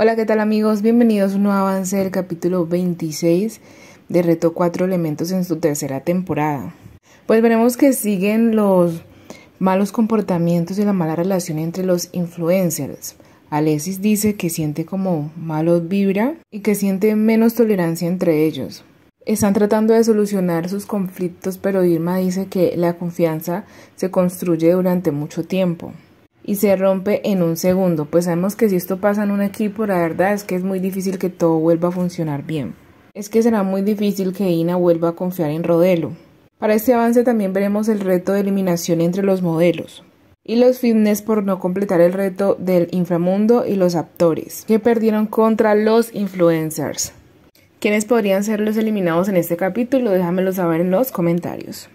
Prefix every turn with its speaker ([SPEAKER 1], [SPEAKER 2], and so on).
[SPEAKER 1] Hola, ¿qué tal amigos? Bienvenidos a un nuevo avance del capítulo 26 de Reto Cuatro Elementos en su tercera temporada. Pues veremos que siguen los malos comportamientos y la mala relación entre los influencers. Alexis dice que siente como malos vibra y que siente menos tolerancia entre ellos. Están tratando de solucionar sus conflictos, pero Irma dice que la confianza se construye durante mucho tiempo y se rompe en un segundo. Pues sabemos que si esto pasa en un equipo, la verdad es que es muy difícil que todo vuelva a funcionar bien. Es que será muy difícil que Ina vuelva a confiar en Rodelo. Para este avance también veremos el reto de eliminación entre los modelos y los fitness por no completar el reto del inframundo y los actores que perdieron contra los influencers. ¿Quiénes podrían ser los eliminados en este capítulo? Déjamelo saber en los comentarios.